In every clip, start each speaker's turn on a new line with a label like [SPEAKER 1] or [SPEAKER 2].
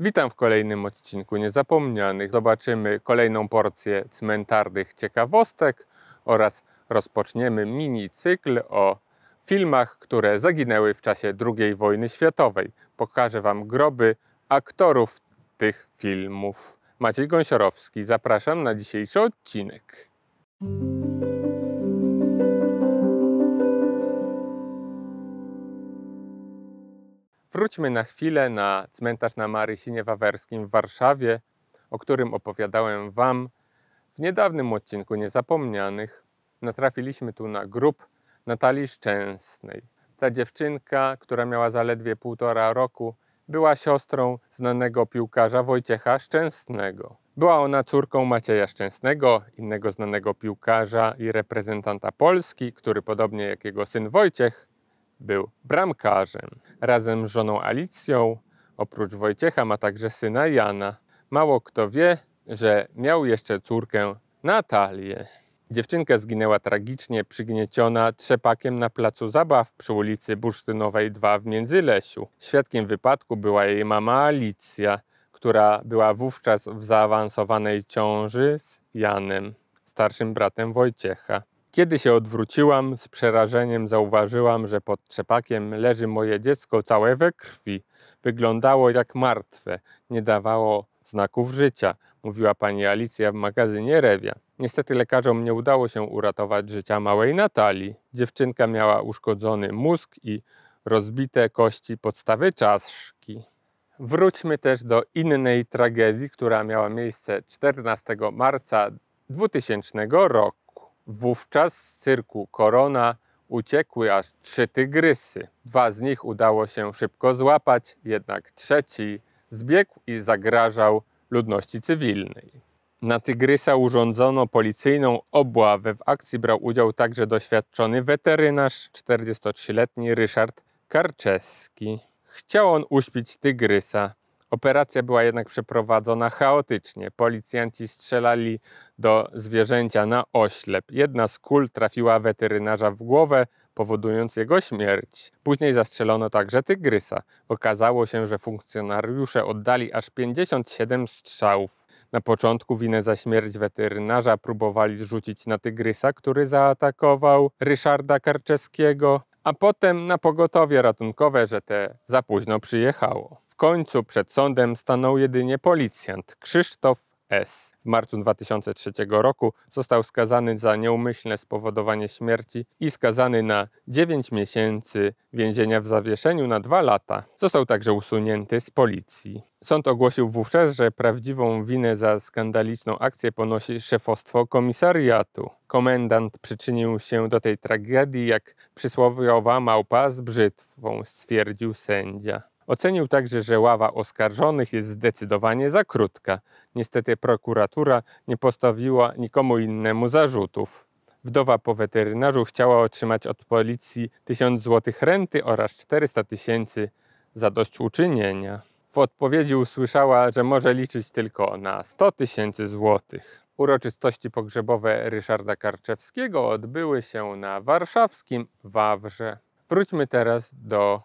[SPEAKER 1] Witam w kolejnym odcinku Niezapomnianych. Zobaczymy kolejną porcję cmentarnych ciekawostek oraz rozpoczniemy mini cykl o filmach, które zaginęły w czasie II wojny światowej. Pokażę Wam groby aktorów tych filmów. Maciej Gąsiorowski, zapraszam na dzisiejszy odcinek. Wróćmy na chwilę na cmentarz na Marysinie Wawerskim w Warszawie, o którym opowiadałem Wam w niedawnym odcinku Niezapomnianych. Natrafiliśmy tu na grób Natalii Szczęsnej. Ta dziewczynka, która miała zaledwie półtora roku, była siostrą znanego piłkarza Wojciecha Szczęsnego. Była ona córką Macieja Szczęsnego, innego znanego piłkarza i reprezentanta Polski, który podobnie jak jego syn Wojciech był bramkarzem. Razem z żoną Alicją, oprócz Wojciecha, ma także syna Jana. Mało kto wie, że miał jeszcze córkę Natalię. Dziewczynka zginęła tragicznie przygnieciona trzepakiem na placu zabaw przy ulicy Bursztynowej 2 w Międzylesiu. Świadkiem wypadku była jej mama Alicja, która była wówczas w zaawansowanej ciąży z Janem, starszym bratem Wojciecha. Kiedy się odwróciłam, z przerażeniem zauważyłam, że pod trzepakiem leży moje dziecko całe we krwi. Wyglądało jak martwe, nie dawało znaków życia, mówiła pani Alicja w magazynie Rewia. Niestety lekarzom nie udało się uratować życia małej Natalii. Dziewczynka miała uszkodzony mózg i rozbite kości podstawy czaszki. Wróćmy też do innej tragedii, która miała miejsce 14 marca 2000 roku. Wówczas z cyrku Korona uciekły aż trzy tygrysy. Dwa z nich udało się szybko złapać, jednak trzeci zbiegł i zagrażał ludności cywilnej. Na tygrysa urządzono policyjną obławę. W akcji brał udział także doświadczony weterynarz, 43-letni Ryszard Karczeski. Chciał on uśpić tygrysa, Operacja była jednak przeprowadzona chaotycznie. Policjanci strzelali do zwierzęcia na oślep. Jedna z kul trafiła weterynarza w głowę, powodując jego śmierć. Później zastrzelono także tygrysa. Okazało się, że funkcjonariusze oddali aż 57 strzałów. Na początku winę za śmierć weterynarza próbowali zrzucić na tygrysa, który zaatakował Ryszarda Karczeskiego, a potem na pogotowie ratunkowe, że te za późno przyjechało. W końcu przed sądem stanął jedynie policjant Krzysztof S. W marcu 2003 roku został skazany za nieumyślne spowodowanie śmierci i skazany na 9 miesięcy więzienia w zawieszeniu na 2 lata. Został także usunięty z policji. Sąd ogłosił wówczas, że prawdziwą winę za skandaliczną akcję ponosi szefostwo komisariatu. Komendant przyczynił się do tej tragedii jak przysłowiowa małpa z brzytwą, stwierdził sędzia. Ocenił także, że ława oskarżonych jest zdecydowanie za krótka. Niestety prokuratura nie postawiła nikomu innemu zarzutów. Wdowa po weterynarzu chciała otrzymać od policji 1000 zł renty oraz 400 tysięcy zadośćuczynienia. W odpowiedzi usłyszała, że może liczyć tylko na 100 tysięcy złotych. Uroczystości pogrzebowe Ryszarda Karczewskiego odbyły się na warszawskim Wawrze. Wróćmy teraz do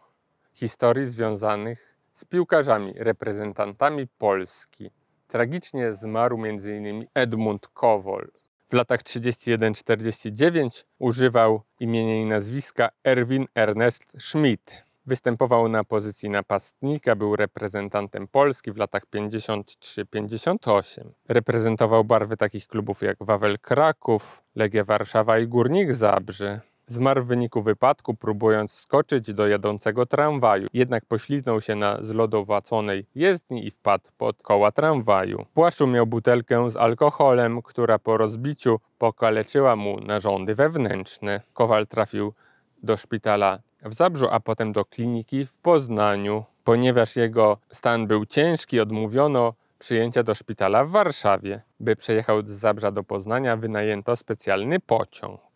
[SPEAKER 1] historii związanych z piłkarzami, reprezentantami Polski. Tragicznie zmarł m.in. Edmund Kowol. W latach 31-49 używał imienia i nazwiska Erwin Ernest Schmidt. Występował na pozycji napastnika, był reprezentantem Polski w latach 53-58. Reprezentował barwy takich klubów jak Wawel Kraków, Legia Warszawa i Górnik Zabrze. Zmarł w wyniku wypadku, próbując skoczyć do jadącego tramwaju, jednak pośliznął się na zlodowaconej jezdni i wpadł pod koła tramwaju. W płaszczu miał butelkę z alkoholem, która po rozbiciu pokaleczyła mu narządy wewnętrzne. Kowal trafił do szpitala w Zabrzu, a potem do kliniki w Poznaniu. Ponieważ jego stan był ciężki, odmówiono przyjęcia do szpitala w Warszawie. By przejechał z Zabrza do Poznania, wynajęto specjalny pociąg.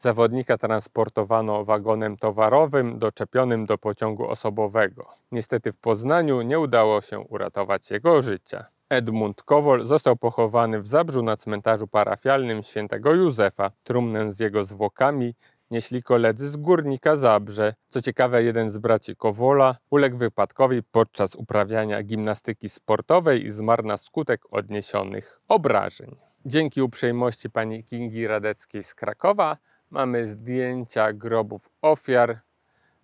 [SPEAKER 1] Zawodnika transportowano wagonem towarowym doczepionym do pociągu osobowego. Niestety w Poznaniu nie udało się uratować jego życia. Edmund Kowol został pochowany w Zabrzu na cmentarzu parafialnym świętego Józefa. Trumnę z jego zwłokami nieśli koledzy z górnika Zabrze. Co ciekawe, jeden z braci Kowola uległ wypadkowi podczas uprawiania gimnastyki sportowej i zmarł na skutek odniesionych obrażeń. Dzięki uprzejmości pani Kingi Radeckiej z Krakowa mamy zdjęcia grobów ofiar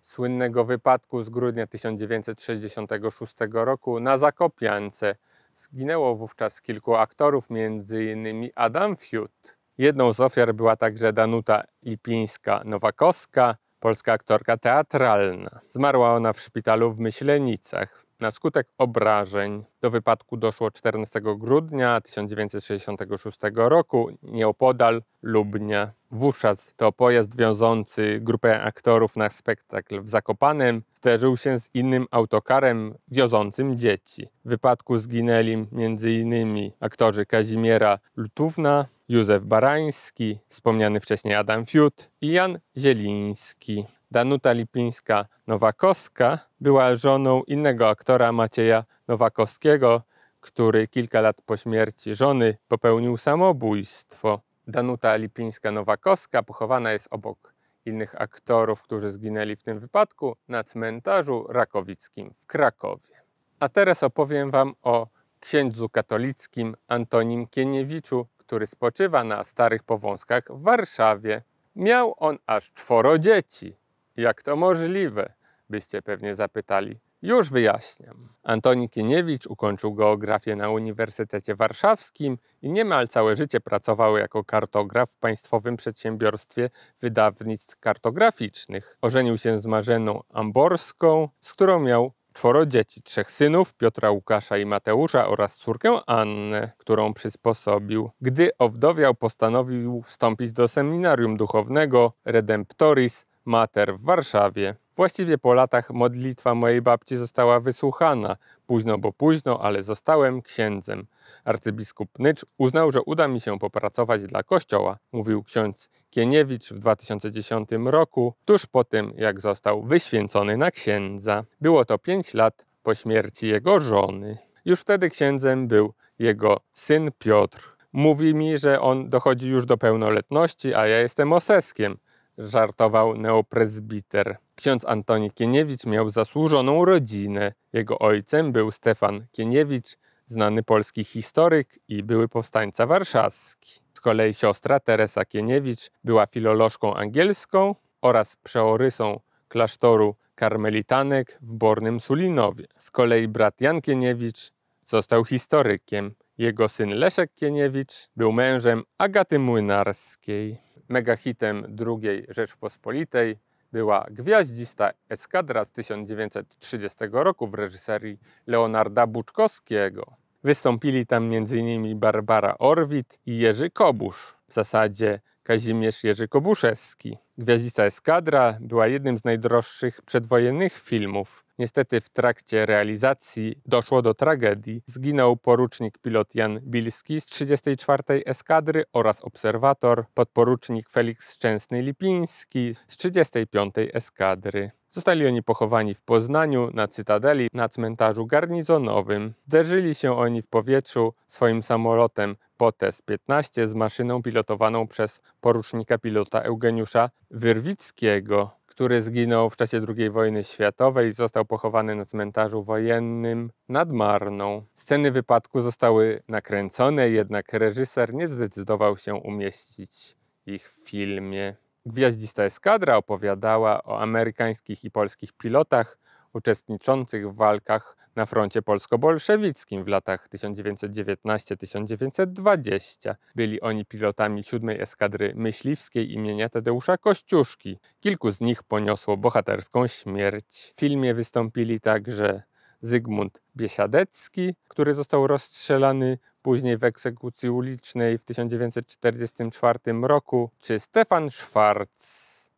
[SPEAKER 1] słynnego wypadku z grudnia 1966 roku na Zakopiance. Zginęło wówczas kilku aktorów, m.in. Adam Fiut. Jedną z ofiar była także Danuta Lipińska-Nowakowska, polska aktorka teatralna. Zmarła ona w szpitalu w Myślenicach. Na skutek obrażeń do wypadku doszło 14 grudnia 1966 roku nieopodal Lubnia. Wówczas to pojazd wiązący grupę aktorów na spektakl w Zakopanem zderzył się z innym autokarem wiozącym dzieci. W wypadku zginęli m.in. aktorzy Kazimiera Lutówna, Józef Barański, wspomniany wcześniej Adam Fiut i Jan Zieliński. Danuta Lipińska-Nowakowska była żoną innego aktora Macieja Nowakowskiego, który kilka lat po śmierci żony popełnił samobójstwo. Danuta Lipińska-Nowakowska pochowana jest obok innych aktorów, którzy zginęli w tym wypadku, na cmentarzu rakowickim w Krakowie. A teraz opowiem Wam o księdzu katolickim Antonim Kieniewiczu, który spoczywa na starych powązkach w Warszawie. Miał on aż czworo dzieci. Jak to możliwe? Byście pewnie zapytali. Już wyjaśniam. Antoni Kieniewicz ukończył geografię na Uniwersytecie Warszawskim i niemal całe życie pracował jako kartograf w państwowym przedsiębiorstwie wydawnictw kartograficznych. Ożenił się z Marzeną Amborską, z którą miał czworo dzieci, trzech synów, Piotra, Łukasza i Mateusza oraz córkę Annę, którą przysposobił. Gdy owdowiał, postanowił wstąpić do seminarium duchownego Redemptoris Mater w Warszawie. Właściwie po latach modlitwa mojej babci została wysłuchana. Późno, bo późno, ale zostałem księdzem. Arcybiskup Nycz uznał, że uda mi się popracować dla kościoła, mówił ksiądz Kieniewicz w 2010 roku, tuż po tym, jak został wyświęcony na księdza. Było to pięć lat po śmierci jego żony. Już wtedy księdzem był jego syn Piotr. Mówi mi, że on dochodzi już do pełnoletności, a ja jestem oseskiem żartował neoprezbiter. Ksiądz Antoni Kieniewicz miał zasłużoną rodzinę. Jego ojcem był Stefan Kieniewicz, znany polski historyk i były powstańca warszawski. Z kolei siostra Teresa Kieniewicz była filolożką angielską oraz przeorysą klasztoru karmelitanek w Bornym Sulinowie. Z kolei brat Jan Kieniewicz został historykiem. Jego syn Leszek Kieniewicz był mężem Agaty Młynarskiej. Megahitem II Rzeczpospolitej była Gwiaździsta Eskadra z 1930 roku w reżyserii Leonarda Buczkowskiego. Wystąpili tam m.in. Barbara Orwit i Jerzy Kobusz. W zasadzie Kazimierz Jerzy Kobuszewski. Gwiazdista Eskadra była jednym z najdroższych przedwojennych filmów. Niestety w trakcie realizacji doszło do tragedii. Zginął porucznik pilot Jan Bilski z 34 Eskadry oraz obserwator podporucznik Felix Szczęsny-Lipiński z 35 Eskadry. Zostali oni pochowani w Poznaniu na Cytadeli na cmentarzu garnizonowym. Zderzyli się oni w powietrzu swoim samolotem POTES 15 z maszyną pilotowaną przez porucznika pilota Eugeniusza Wyrwickiego, który zginął w czasie II wojny światowej i został pochowany na cmentarzu wojennym nad Marną. Sceny wypadku zostały nakręcone, jednak reżyser nie zdecydował się umieścić ich w filmie. Gwiazdista Eskadra opowiadała o amerykańskich i polskich pilotach, uczestniczących w walkach na froncie polsko-bolszewickim w latach 1919-1920. Byli oni pilotami 7 Eskadry Myśliwskiej imienia Tadeusza Kościuszki. Kilku z nich poniosło bohaterską śmierć. W filmie wystąpili także Zygmunt Biesiadecki, który został rozstrzelany później w egzekucji ulicznej w 1944 roku, czy Stefan Schwarz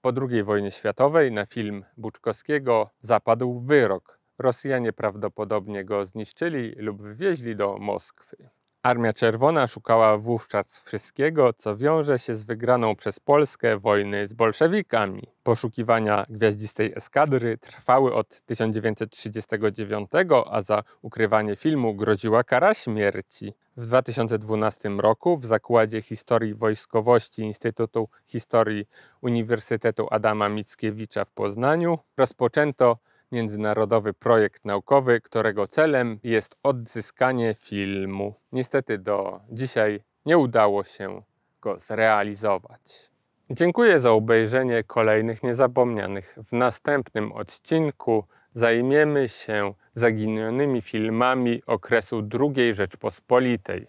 [SPEAKER 1] po II wojnie światowej na film Buczkowskiego zapadł wyrok. Rosjanie prawdopodobnie go zniszczyli lub wywieźli do Moskwy. Armia Czerwona szukała wówczas wszystkiego, co wiąże się z wygraną przez Polskę wojny z bolszewikami. Poszukiwania gwiazdistej eskadry trwały od 1939, a za ukrywanie filmu groziła kara śmierci. W 2012 roku w Zakładzie Historii Wojskowości Instytutu Historii Uniwersytetu Adama Mickiewicza w Poznaniu rozpoczęto międzynarodowy projekt naukowy, którego celem jest odzyskanie filmu. Niestety do dzisiaj nie udało się go zrealizować. Dziękuję za obejrzenie kolejnych niezapomnianych. W następnym odcinku zajmiemy się zaginionymi filmami okresu II Rzeczpospolitej.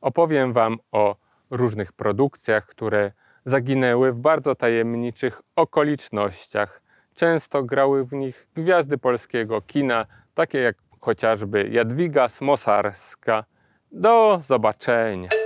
[SPEAKER 1] Opowiem Wam o różnych produkcjach, które zaginęły w bardzo tajemniczych okolicznościach często grały w nich gwiazdy polskiego kina, takie jak chociażby Jadwiga Smosarska. Do zobaczenia.